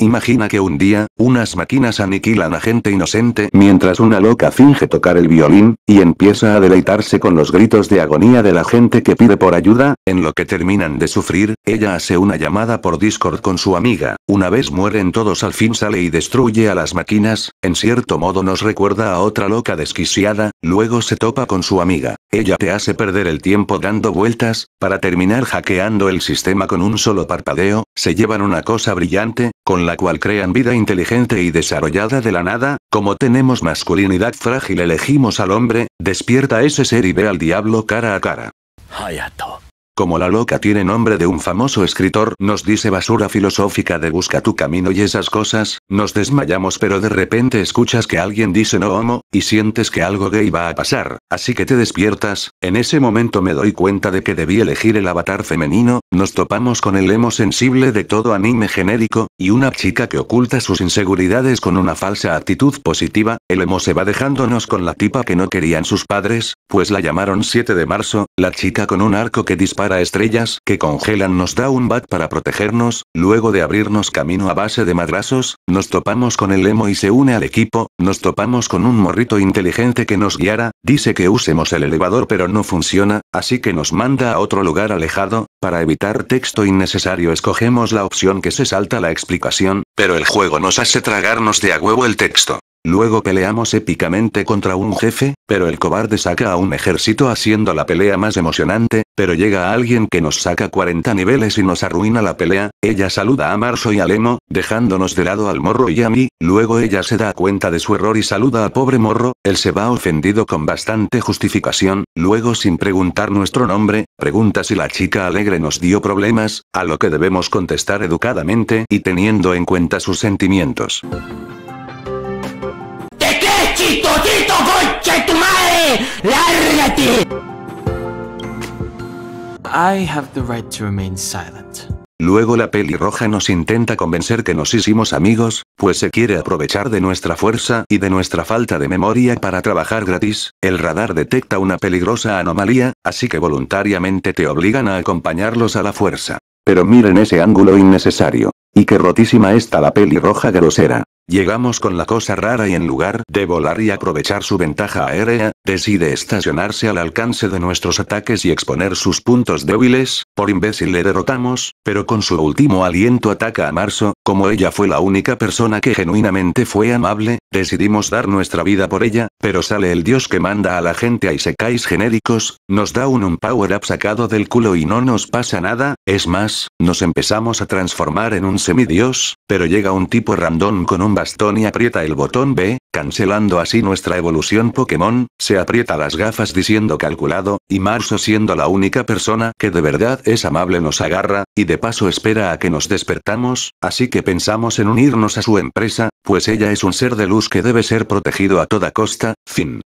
Imagina que un día, unas máquinas aniquilan a gente inocente mientras una loca finge tocar el violín, y empieza a deleitarse con los gritos de agonía de la gente que pide por ayuda, en lo que terminan de sufrir, ella hace una llamada por Discord con su amiga, una vez mueren todos al fin sale y destruye a las máquinas, en cierto modo nos recuerda a otra loca desquiciada, luego se topa con su amiga, ella te hace perder el tiempo dando vueltas, para terminar hackeando el sistema con un solo parpadeo, se llevan una cosa brillante, con la cual crean vida inteligente y desarrollada de la nada, como tenemos masculinidad frágil elegimos al hombre, despierta ese ser y ve al diablo cara a cara. Hayato. Como la loca tiene nombre de un famoso escritor, nos dice basura filosófica de busca tu camino y esas cosas, nos desmayamos pero de repente escuchas que alguien dice no homo, y sientes que algo gay va a pasar, así que te despiertas, en ese momento me doy cuenta de que debí elegir el avatar femenino, nos topamos con el emo sensible de todo anime genérico, y una chica que oculta sus inseguridades con una falsa actitud positiva, el emo se va dejándonos con la tipa que no querían sus padres, pues la llamaron 7 de marzo, la chica con un arco que dispara estrellas que congelan nos da un bat para protegernos, luego de abrirnos camino a base de madrazos, nos topamos con el emo y se une al equipo, nos topamos con un morrito inteligente que nos guiara, dice que usemos el elevador pero no funciona, así que nos manda a otro lugar alejado, para evitar texto innecesario escogemos la opción que se salta la explicación, pero el juego nos hace tragarnos de a huevo el texto. Luego peleamos épicamente contra un jefe, pero el cobarde saca a un ejército haciendo la pelea más emocionante, pero llega alguien que nos saca 40 niveles y nos arruina la pelea, ella saluda a Marzo y a Lemo, dejándonos de lado al morro y a mí, luego ella se da cuenta de su error y saluda a pobre morro, él se va ofendido con bastante justificación, luego sin preguntar nuestro nombre, pregunta si la chica alegre nos dio problemas, a lo que debemos contestar educadamente y teniendo en cuenta sus sentimientos. Luego la pelirroja nos intenta convencer que nos hicimos amigos, pues se quiere aprovechar de nuestra fuerza y de nuestra falta de memoria para trabajar gratis, el radar detecta una peligrosa anomalía, así que voluntariamente te obligan a acompañarlos a la fuerza. Pero miren ese ángulo innecesario. Y qué rotísima está la pelirroja grosera. Llegamos con la cosa rara y en lugar de volar y aprovechar su ventaja aérea, decide estacionarse al alcance de nuestros ataques y exponer sus puntos débiles, por imbécil le derrotamos, pero con su último aliento ataca a Marzo, como ella fue la única persona que genuinamente fue amable, decidimos dar nuestra vida por ella, pero sale el dios que manda a la gente a Isekais genéricos, nos da un, un power up sacado del culo y no nos pasa nada, es más, nos empezamos a transformar en un semidios, pero llega un tipo random con un bastón y aprieta el botón B, Cancelando así nuestra evolución Pokémon, se aprieta las gafas diciendo calculado, y Marzo siendo la única persona que de verdad es amable nos agarra, y de paso espera a que nos despertamos, así que pensamos en unirnos a su empresa, pues ella es un ser de luz que debe ser protegido a toda costa, fin.